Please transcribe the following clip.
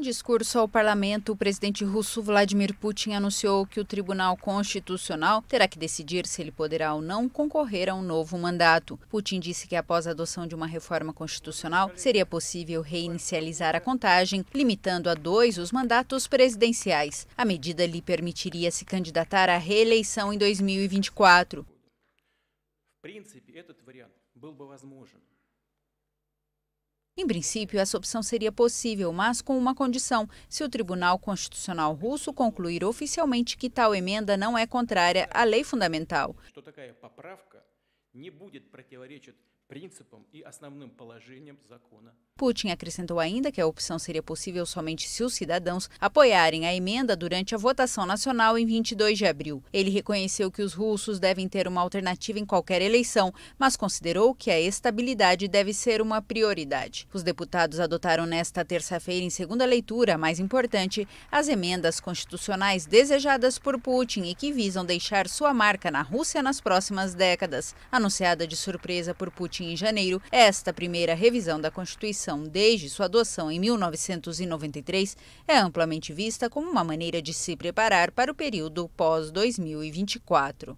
Em discurso ao parlamento, o presidente russo Vladimir Putin anunciou que o Tribunal Constitucional terá que decidir se ele poderá ou não concorrer a um novo mandato. Putin disse que após a adoção de uma reforma constitucional, seria possível reinicializar a contagem, limitando a dois os mandatos presidenciais. A medida lhe permitiria se candidatar à reeleição em 2024. Em princípio, essa opção seria possível, mas com uma condição: se o Tribunal Constitucional russo concluir oficialmente que tal emenda não é contrária à lei fundamental не будет противоречить принципам и основным положениям закона. Putin acrescentou ainda que a opção seria possível somente se os cidadãos apoiarem a emenda durante a votação nacional em 22 de abril. Ele reconheceu que os russos devem ter uma alternativa em qualquer eleição, mas considerou que a estabilidade deve ser uma prioridade. Os deputados adotaram nesta terça-feira, em segunda leitura, a mais importante, as emendas constitucionais desejadas por Putin e que visam deixar sua marca na Rússia nas próximas décadas. A anunciada de surpresa por Putin em janeiro, esta primeira revisão da Constituição desde sua adoção em 1993 é amplamente vista como uma maneira de se preparar para o período pós-2024.